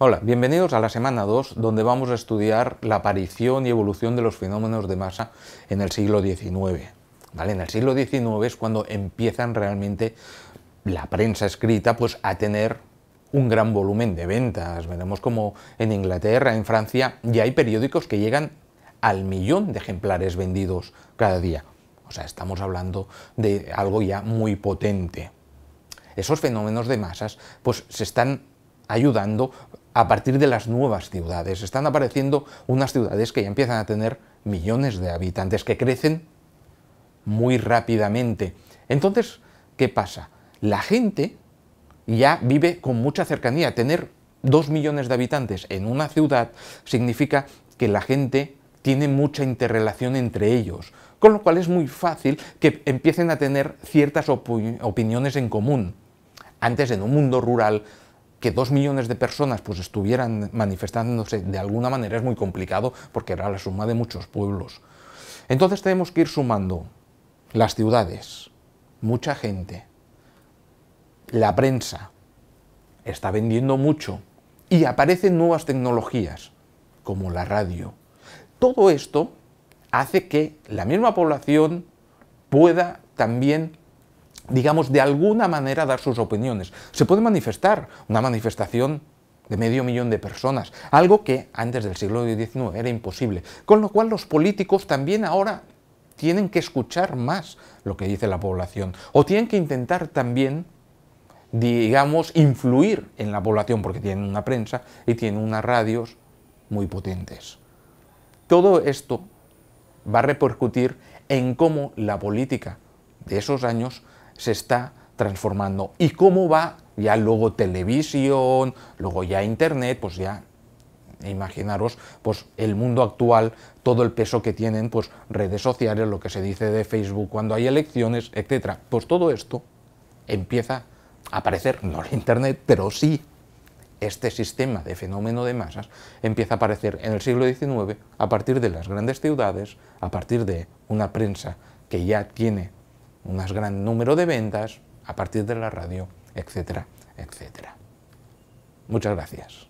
Hola, bienvenidos a la semana 2, donde vamos a estudiar la aparición y evolución de los fenómenos de masa en el siglo XIX. ¿Vale? En el siglo XIX es cuando empiezan realmente la prensa escrita pues, a tener un gran volumen de ventas. Veremos como en Inglaterra, en Francia, ya hay periódicos que llegan al millón de ejemplares vendidos cada día. O sea, estamos hablando de algo ya muy potente. Esos fenómenos de masas pues, se están ayudando a partir de las nuevas ciudades. Están apareciendo unas ciudades que ya empiezan a tener millones de habitantes, que crecen muy rápidamente. Entonces, ¿qué pasa? La gente ya vive con mucha cercanía. Tener dos millones de habitantes en una ciudad significa que la gente tiene mucha interrelación entre ellos, con lo cual es muy fácil que empiecen a tener ciertas opiniones en común. Antes en un mundo rural que dos millones de personas pues, estuvieran manifestándose de alguna manera es muy complicado porque era la suma de muchos pueblos. Entonces tenemos que ir sumando las ciudades, mucha gente, la prensa está vendiendo mucho y aparecen nuevas tecnologías como la radio. Todo esto hace que la misma población pueda también digamos, de alguna manera dar sus opiniones. Se puede manifestar una manifestación de medio millón de personas, algo que antes del siglo XIX era imposible, con lo cual los políticos también ahora tienen que escuchar más lo que dice la población o tienen que intentar también digamos, influir en la población, porque tienen una prensa y tienen unas radios muy potentes. Todo esto va a repercutir en cómo la política de esos años se está transformando y cómo va ya luego televisión, luego ya internet, pues ya imaginaros pues el mundo actual, todo el peso que tienen pues redes sociales, lo que se dice de Facebook cuando hay elecciones, etcétera. Pues todo esto empieza a aparecer no el internet, pero sí este sistema de fenómeno de masas empieza a aparecer en el siglo XIX a partir de las grandes ciudades, a partir de una prensa que ya tiene un gran número de ventas a partir de la radio, etcétera, etcétera. Muchas gracias.